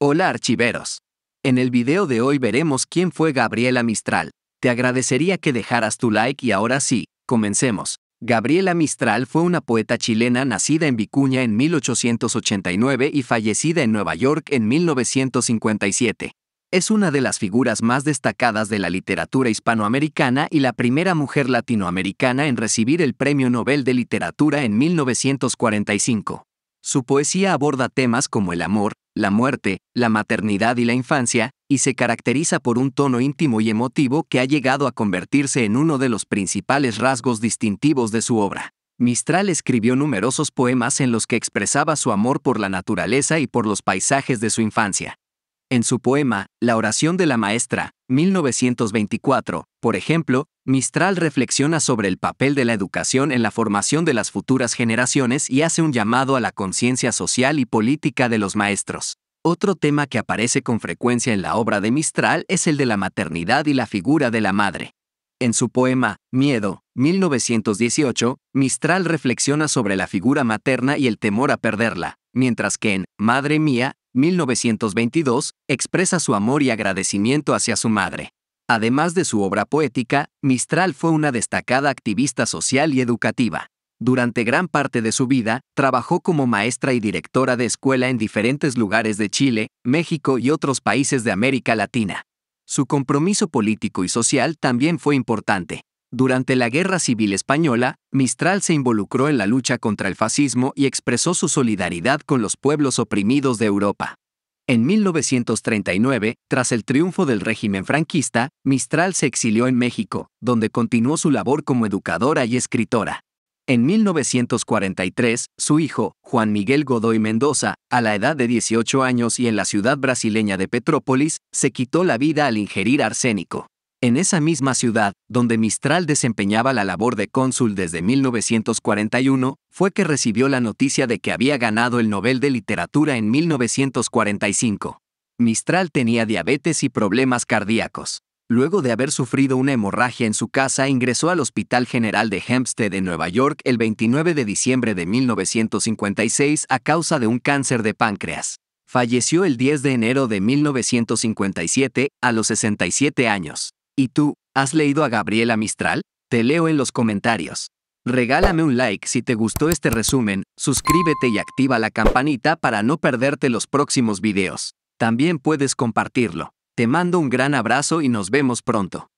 Hola archiveros. En el video de hoy veremos quién fue Gabriela Mistral. Te agradecería que dejaras tu like y ahora sí, comencemos. Gabriela Mistral fue una poeta chilena nacida en Vicuña en 1889 y fallecida en Nueva York en 1957. Es una de las figuras más destacadas de la literatura hispanoamericana y la primera mujer latinoamericana en recibir el Premio Nobel de Literatura en 1945. Su poesía aborda temas como el amor, la muerte, la maternidad y la infancia, y se caracteriza por un tono íntimo y emotivo que ha llegado a convertirse en uno de los principales rasgos distintivos de su obra. Mistral escribió numerosos poemas en los que expresaba su amor por la naturaleza y por los paisajes de su infancia. En su poema, La oración de la maestra, 1924, por ejemplo, Mistral reflexiona sobre el papel de la educación en la formación de las futuras generaciones y hace un llamado a la conciencia social y política de los maestros. Otro tema que aparece con frecuencia en la obra de Mistral es el de la maternidad y la figura de la madre. En su poema Miedo, 1918, Mistral reflexiona sobre la figura materna y el temor a perderla, mientras que en Madre Mía, 1922, expresa su amor y agradecimiento hacia su madre. Además de su obra poética, Mistral fue una destacada activista social y educativa. Durante gran parte de su vida, trabajó como maestra y directora de escuela en diferentes lugares de Chile, México y otros países de América Latina. Su compromiso político y social también fue importante. Durante la Guerra Civil Española, Mistral se involucró en la lucha contra el fascismo y expresó su solidaridad con los pueblos oprimidos de Europa. En 1939, tras el triunfo del régimen franquista, Mistral se exilió en México, donde continuó su labor como educadora y escritora. En 1943, su hijo, Juan Miguel Godoy Mendoza, a la edad de 18 años y en la ciudad brasileña de Petrópolis, se quitó la vida al ingerir arsénico. En esa misma ciudad, donde Mistral desempeñaba la labor de cónsul desde 1941, fue que recibió la noticia de que había ganado el Nobel de Literatura en 1945. Mistral tenía diabetes y problemas cardíacos. Luego de haber sufrido una hemorragia en su casa, ingresó al Hospital General de Hempstead en Nueva York el 29 de diciembre de 1956 a causa de un cáncer de páncreas. Falleció el 10 de enero de 1957, a los 67 años. ¿Y tú, has leído a Gabriela Mistral? Te leo en los comentarios. Regálame un like si te gustó este resumen, suscríbete y activa la campanita para no perderte los próximos videos. También puedes compartirlo. Te mando un gran abrazo y nos vemos pronto.